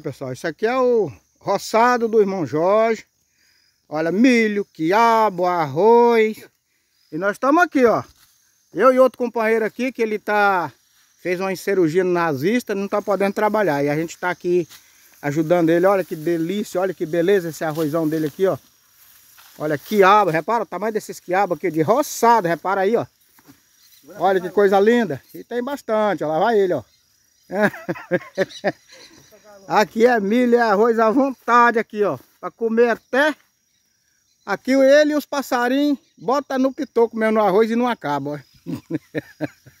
Pessoal, isso aqui é o roçado do irmão Jorge. Olha, milho, quiabo, arroz. E nós estamos aqui, ó. Eu e outro companheiro aqui, que ele tá... Fez uma cirurgia nazista, não tá podendo trabalhar. E a gente tá aqui ajudando ele. Olha que delícia, olha que beleza esse arrozão dele aqui, ó. Olha, quiabo, repara o tamanho desses quiabos aqui, de roçado, repara aí, ó. Olha que coisa linda. E tem bastante, ó, lá vai ele, ó. Aqui é milho e é arroz à vontade aqui, ó. Pra comer até... Aqui ele e os passarinhos bota no pitoco mesmo no arroz e não acaba, ó.